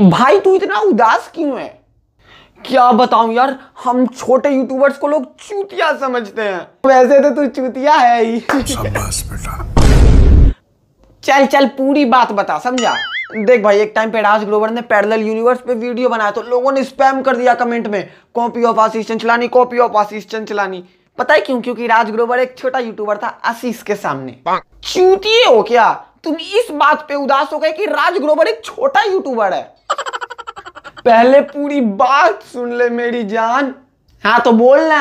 भाई तू इतना उदास क्यों है क्या बताऊं यार हम छोटे यूट्यूबर्स को लोग चूतिया समझते हैं वैसे तो तू चूतिया है ही चल चल पूरी बात बता समझा देख भाई एक टाइम पे राज ग्लोबर ने पैरेलल यूनिवर्स पे वीडियो बनाया तो लोगों ने स्पैम कर दिया कमेंट में copy of Ashish Chanchlani copy of Ashish Chanchlani पता है क्यों क्योंकि राज ग्लोबर एक छोटा यूट्यूबर था आशीष के सामने चूतिए हो क्या तुम इस बात पे उदास हो गए कि राज ग्लोबर एक छोटा यूट्यूबर है पहले पूरी बात सुन ले मेरी जान हाँ तो बोल ना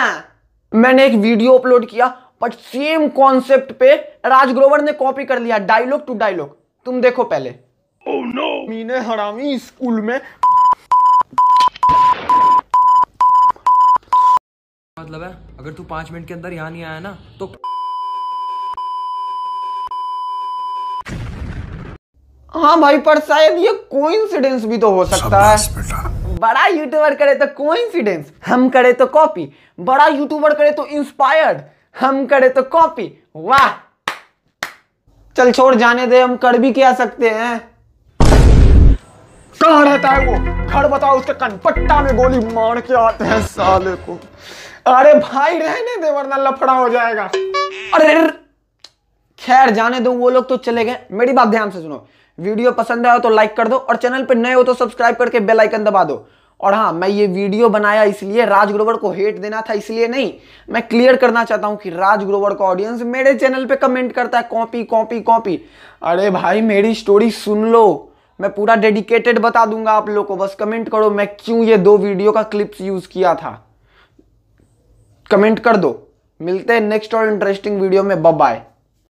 मैंने एक वीडियो अपलोड किया बट सेम कॉन्सेप्ट पे राजग्रोवर ने कॉपी कर लिया डायलॉग टू डायलॉग तुम देखो पहले oh, no. मीने हरामी स्कूल में मतलब है अगर तू पांच मिनट के अंदर यहाँ नहीं आया ना तो हाँ भाई पर शायद ये कोइंसिडेंस भी तो हो सकता है बड़ा यूट्यूबर करे तो कोइंसिडेंस हम करे तो कॉपी बड़ा यूट्यूबर करे तो इंस्पायर्ड हम करे तो कॉपी वाह चल छोड़ जाने दे हम कर भी क्या सकते हैं कहा रहता है वो घर बताओ उसके कनपट्टा में गोली मार के आते हैं साले को अरे भाई रहने दे वरना लफड़ा हो जाएगा अरे खैर जाने दो वो लोग तो चले गए मेरी बात ध्यान से सुनो वीडियो पसंद आया तो लाइक कर दो और चैनल पर नए हो तो सब्सक्राइब करके बेल आइकन दबा दो और हाँ मैं ये वीडियो बनाया इसलिए राज ग्रोवर को हेट देना था इसलिए नहीं मैं क्लियर करना चाहता हूँ कि राज ग्रोवर का ऑडियंस मेरे चैनल पे कमेंट करता है कॉपी कॉपी कॉपी अरे भाई मेरी स्टोरी सुन लो मैं पूरा डेडिकेटेड बता दूंगा आप लोग को बस कमेंट करो मैं क्यों ये दो वीडियो का क्लिप्स यूज किया था कमेंट कर दो मिलते हैं नेक्स्ट और इंटरेस्टिंग वीडियो में बाय